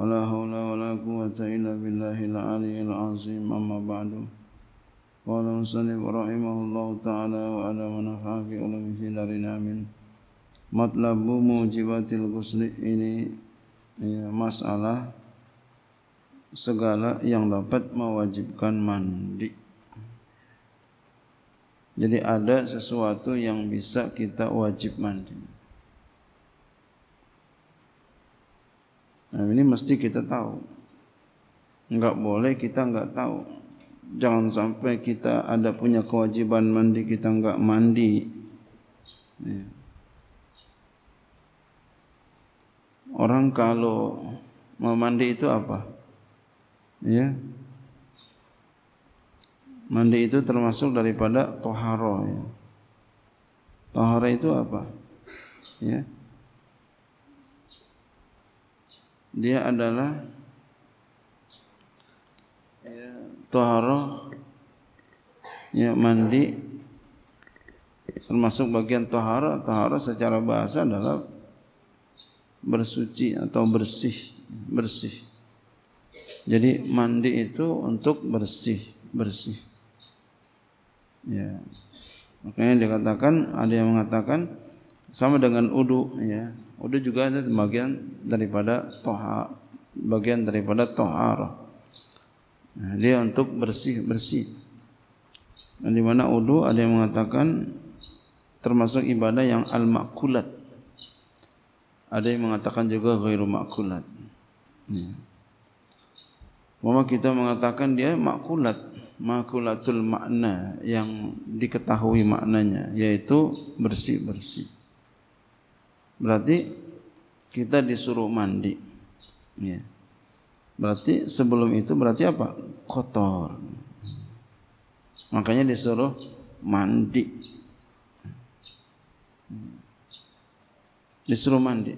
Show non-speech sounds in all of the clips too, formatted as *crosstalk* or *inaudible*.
ولا حول ولا قوة إلا بالله العلي العظيم أما بعد قال مسلم رحمه الله تعالى وعلى من في علوم في دارنا من مطلب موجبات الغسل ini ya, masalah segala yang dapat mewajibkan mandi. Jadi ada sesuatu yang bisa kita wajib mandi. Nah, ini mesti kita tahu. Enggak boleh kita enggak tahu. Jangan sampai kita ada punya kewajiban mandi kita enggak mandi. Iya. Orang kalau mau mandi itu apa? Ya. Mandi itu termasuk daripada toharo ya. Toharo itu apa? Ya. dia adalah toharo toharoh ya mandi termasuk bagian toharoh toharoh secara bahasa adalah bersuci atau bersih bersih jadi mandi itu untuk bersih bersih ya makanya dikatakan ada yang mengatakan sama dengan udu ya Wudu juga ada bagian daripada toha, bagian daripada tohar. Nah, dia untuk bersih bersih. Nah, Dan di mana wudu ada yang mengatakan termasuk ibadah yang al makulat. Ada yang mengatakan juga ghairu makulat. Ya. Mama kita mengatakan dia makulat, makulatul makna yang diketahui maknanya yaitu bersih bersih. Berarti kita disuruh mandi. Ya. Berarti sebelum itu berarti apa? Kotor. Makanya disuruh mandi. Disuruh mandi.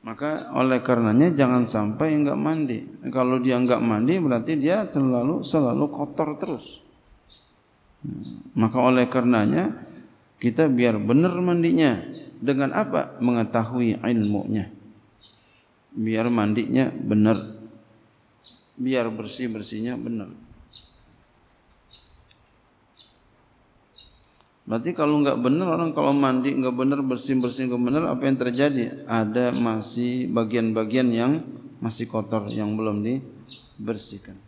Maka oleh karenanya jangan sampai enggak mandi. Kalau dia enggak mandi berarti dia selalu selalu kotor terus. Hmm. Maka oleh karenanya kita biar benar mandinya dengan apa? Mengetahui ilmunya. Biar mandinya benar. Biar bersih-bersihnya benar. Berarti kalau nggak benar orang kalau mandi nggak benar bersih bersih nggak benar apa yang terjadi? Ada masih bagian-bagian yang masih kotor yang belum dibersihkan.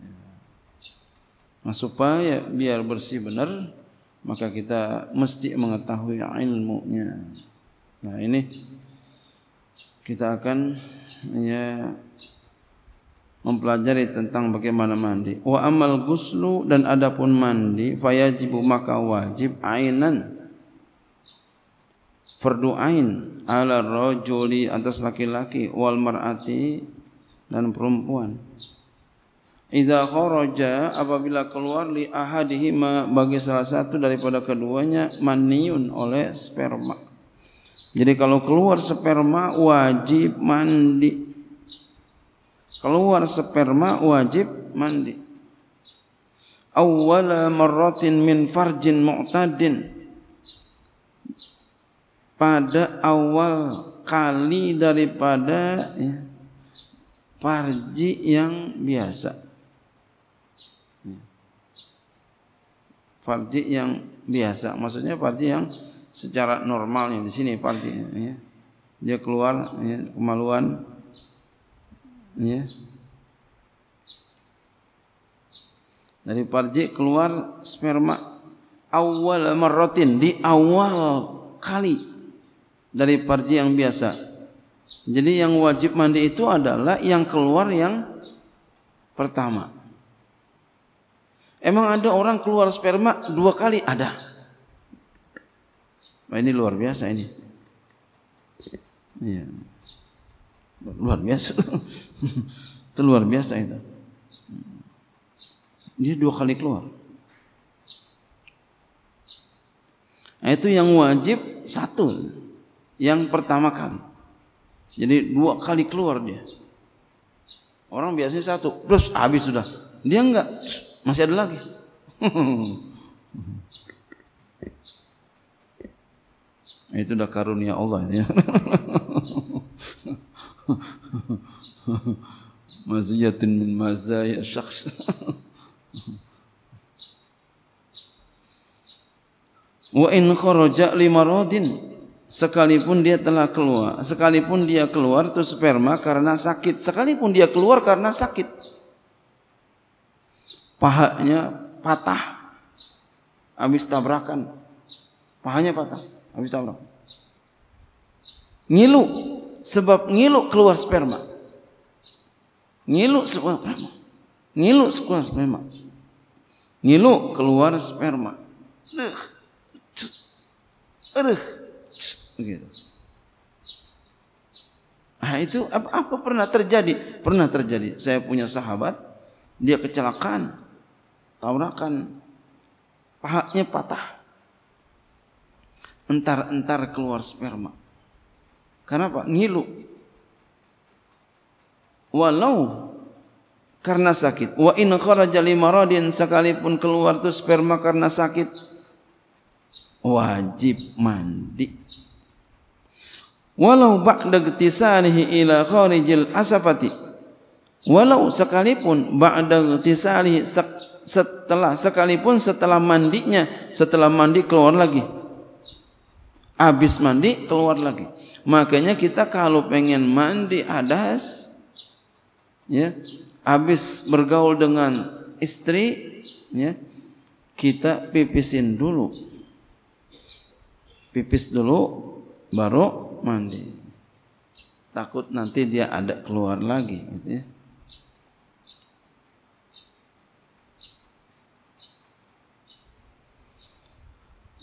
Ya. Nah, supaya biar bersih benar maka kita mesti mengetahui ilmunya. Nah ini kita akan ya, mempelajari tentang bagaimana mandi. Wa amal guslu dan adapun mandi, fayajibu maka wajib ainan fardu ain ala rajuli atas laki-laki wal mar'ati dan perempuan. Idza kharaja apabila keluar li ahadihima bagi salah satu daripada keduanya maniun oleh sperma. Jadi kalau keluar sperma wajib mandi. Keluar sperma wajib mandi. Awwala marratin min farjin mu'tadin. Pada awal kali daripada ya, parji yang biasa fardhi yang biasa. Maksudnya fardhi yang secara normalnya di sini fardhi ya. Dia keluar ya, kemaluan ya. Dari parji keluar sperma awal merotin di awal kali dari parji yang biasa. Jadi yang wajib mandi itu adalah yang keluar yang pertama. Emang ada orang keluar sperma dua kali? Ada. Nah, ini luar biasa ini. Iya. Luar biasa. *laughs* itu luar biasa itu. Dia dua kali keluar. Nah, itu yang wajib satu. Yang pertama kali. Jadi dua kali keluar dia. Orang biasanya satu, terus habis sudah. Dia enggak masih ada lagi. *laughs* Itu udah karunia Allah ya. *laughs* Maziyatin min mazaya syakhs. *laughs* Wa in kharaja limaradin sekalipun dia telah keluar, sekalipun dia keluar itu sperma karena sakit, sekalipun dia keluar karena sakit pahanya patah habis tabrakan pahanya patah habis tabrak, ngilu sebab ngilu keluar sperma ngilu keluar sperma ngilu keluar sperma ngilu keluar sperma Duh. Gitu. Nah, itu apa, apa pernah terjadi? Pernah terjadi. Saya punya sahabat, dia kecelakaan tabrakan pahanya patah entar-entar keluar sperma kenapa ngilu walau karena sakit wa in kharaja limaradin sekalipun keluar tuh sperma karena sakit wajib mandi walau ba'da gtisalihi ila kharijil asafati walau sekalipun ba'da gtisalihi setelah sekalipun setelah mandinya setelah mandi keluar lagi habis mandi keluar lagi makanya kita kalau pengen mandi hadas ya habis bergaul dengan istri ya kita pipisin dulu pipis dulu baru mandi takut nanti dia ada keluar lagi gitu ya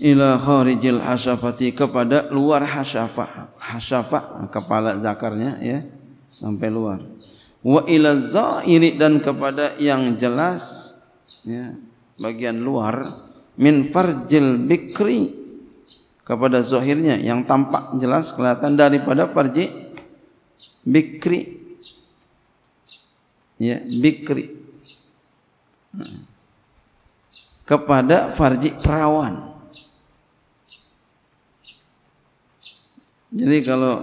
ila kharijil hasyafati kepada luar hasyafa hasyafa kepala zakarnya ya sampai luar wa ila zairi dan kepada yang jelas ya bagian luar min farjil bikri kepada zahirnya yang tampak jelas kelihatan daripada farji bikri ya bikri kepada farji perawan Jadi kalau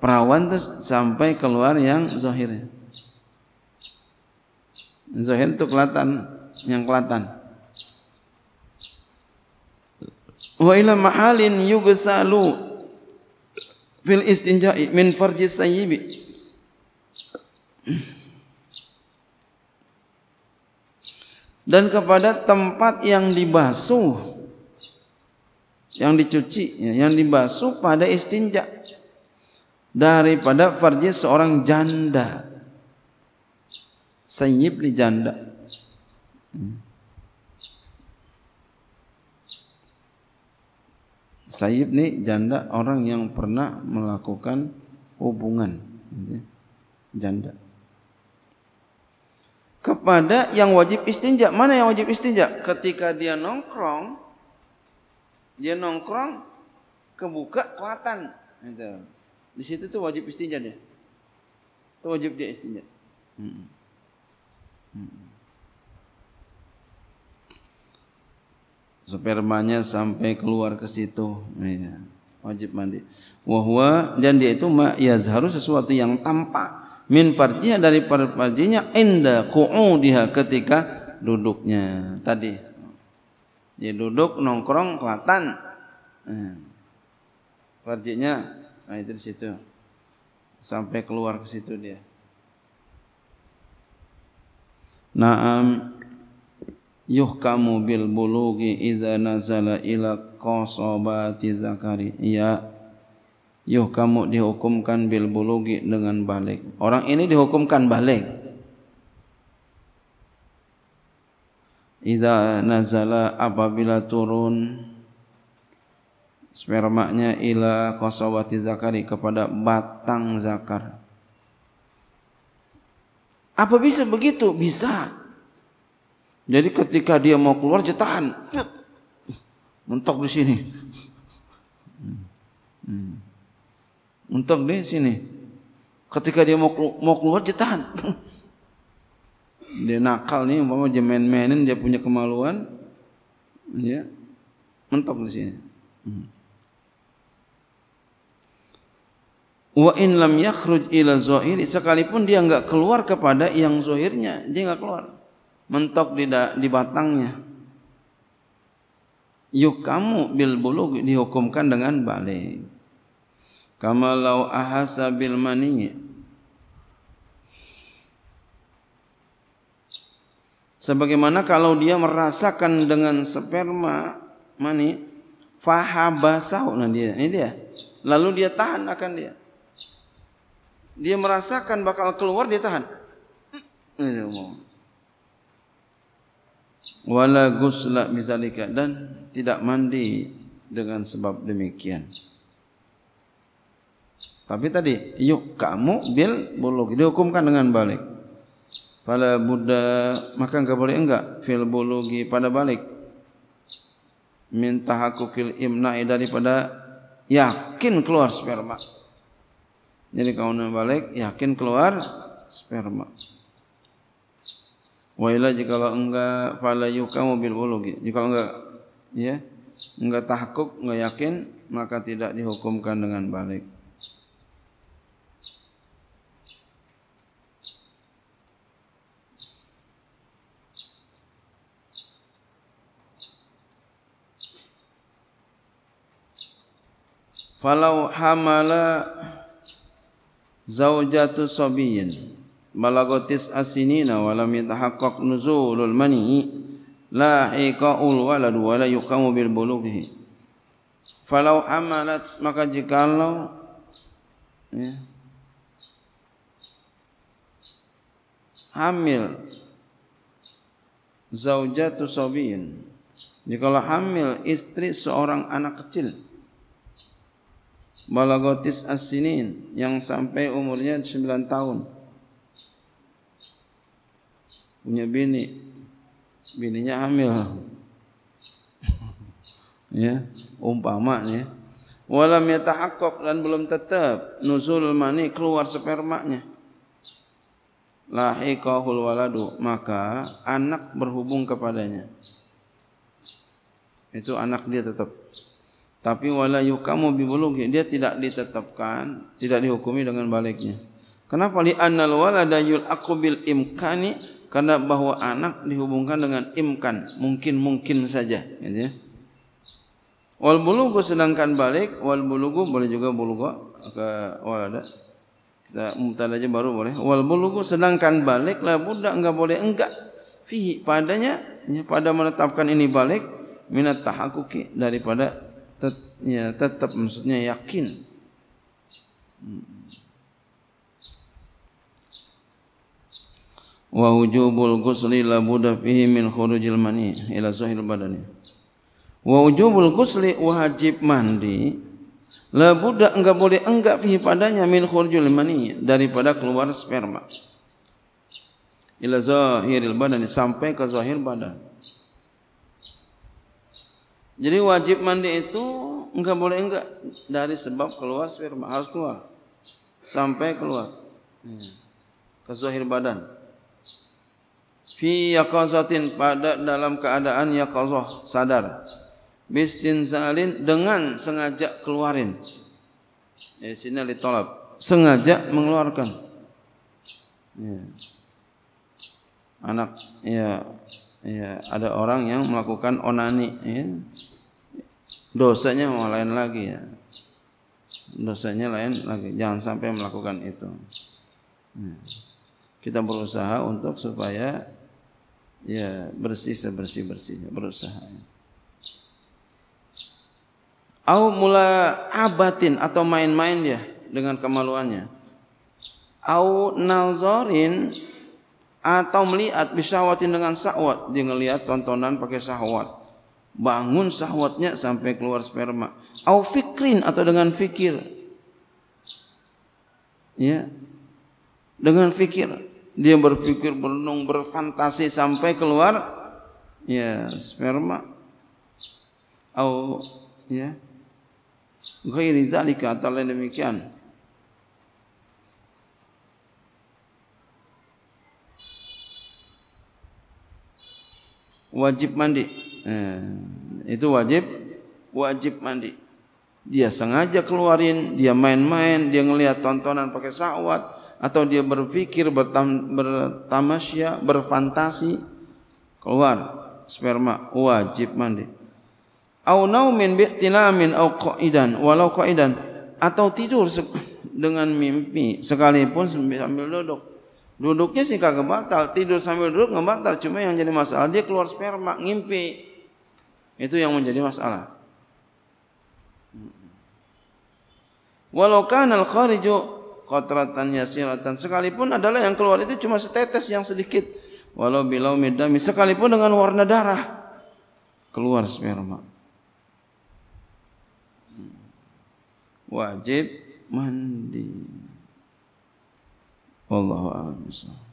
perawan terus sampai keluar yang zohirnya. Zohir itu kelatan, yang kelatan. Wa ila mahalin yugsalu fil istinja'i min farji sayyibi. Dan kepada tempat yang dibasuh yang dicuci, yang dibasuh pada istinja daripada farji seorang janda. Sayyib li janda. Sayyib ni janda orang yang pernah melakukan hubungan janda. Kepada yang wajib istinja, mana yang wajib istinja? Ketika dia nongkrong dia nongkrong kebuka kelatan gitu. Di situ tuh wajib istinja dia. Itu wajib dia istinja. Hmm. Hmm. Spermanya sampai keluar ke situ. ya. Wajib mandi. Wahwa dan dia itu ya, harus sesuatu yang tampak min parjiha dari parjinya inda ku'udiha ketika duduknya tadi Dia duduk nongkrong kelatan. Perjinya hmm. nah itu di situ. Sampai keluar ke situ dia. Naam yuhkamu bil bulughi iza nazala ila qasabati zakari ya yuhkamu dihukumkan bil bulughi dengan balik orang ini dihukumkan balik Iza nazala apabila turun spermanya ila kosawati zakari kepada batang zakar. Apa bisa begitu? Bisa. Jadi ketika dia mau keluar jatahan, Mentok di sini. Mentok di sini. Ketika dia mau keluar, jatahan. dia nakal nih umpama dia main-mainin dia punya kemaluan ya mentok di sini hmm. wa in lam yakhruj ila zahir sekalipun dia enggak keluar kepada yang zahirnya dia enggak keluar mentok di da, di batangnya yuk kamu bil bulug dihukumkan dengan balik kama law ahasa bil mani sebagaimana kalau dia merasakan dengan sperma mani fahabasau, nah dia ini dia lalu dia tahan akan dia dia merasakan bakal keluar dia tahan wala gusla bizalika dan tidak mandi dengan sebab demikian tapi tadi yuk kamu bil bulu dihukumkan dengan balik Fala Buddha maka enggak boleh enggak fil bulugi pada balik minta aku hakukil imna'i daripada yakin keluar sperma. Jadi kau nak balik yakin keluar sperma. Waila jika kalau enggak fala yuka mobil bulugi jika enggak ya enggak tahakuk enggak yakin maka tidak dihukumkan dengan balik. falau hamala zaujatu sabiyin malagotis asinina walam yatahaqqaq nuzulul mani la hiqaul walad wala yuqamu bil bulughi falau hamalat maka jikalau ya, hamil zaujatu sabiyin jikalau hamil istri seorang anak kecil balagotis asinin yang sampai umurnya 9 tahun punya bini bininya hamil *laughs* ya umpama ya walam akok dan belum tetap nuzul mani keluar spermanya kauhul waladu maka anak berhubung kepadanya itu anak dia tetap tapi wala yukamu bi dia tidak ditetapkan tidak dihukumi dengan baliknya kenapa li annal walada yulaqu bil imkani karena bahwa anak dihubungkan dengan imkan mungkin-mungkin saja gitu ya wal bulughu sedangkan balik wal bulughu boleh juga bulughu ke walada kita mutal aja baru boleh wal bulughu sedangkan balik la budda enggak boleh enggak fihi padanya ya, pada menetapkan ini balik minat tahakuki daripada tet ya tetap maksudnya yakin wa wujubul ghusli la budda fihi min khurujil mani ila zahir badani wa wujubul ghusli wajib mandi la budda enggak boleh enggak fihi padanya min khurujil mani daripada keluar sperma ila zahiril badani sampai ke zahir badan Jadi wajib mandi itu enggak boleh enggak dari sebab keluar sperma harus keluar sampai keluar ke zahir badan. Fi yakazatin pada dalam keadaan yakozoh sadar. salin dengan sengaja keluarin. Ya sini ditolak. Sengaja mengeluarkan. Ya. Anak ya ya, ada orang yang melakukan onani ya. dosanya mau lain lagi ya dosanya lain lagi jangan sampai melakukan itu ya. kita berusaha untuk supaya ya bersih sebersih bersihnya berusaha ya. Au mula abatin atau main-main ya dengan kemaluannya. Au nazarin atau melihat bisahwatin dengan sahwat dia ngelihat tontonan pakai sahwat bangun sahwatnya sampai keluar sperma au fikrin atau dengan fikir ya dengan fikir dia berfikir berenung berfantasi sampai keluar ya sperma au ya ghairi zalika atau lain demikian wajib mandi. Eh, itu wajib wajib mandi. Dia sengaja keluarin, dia main-main, dia ngelihat tontonan pakai sawat atau dia berpikir bertam, bertamasya, berfantasi keluar sperma wajib mandi. Au naumin bi'tinamin au qaidan walau qaidan atau tidur dengan mimpi sekalipun sambil duduk Duduknya sih kagak batal, tidur sambil duduk nggak batal. Cuma yang jadi masalah dia keluar sperma, ngimpi. Itu yang menjadi masalah. Walau kanal kharijo khariju silatan, yasiratan sekalipun adalah yang keluar itu cuma setetes yang sedikit. Walau bilau midami sekalipun dengan warna darah keluar sperma. Wajib mandi. Wallahu a'lam.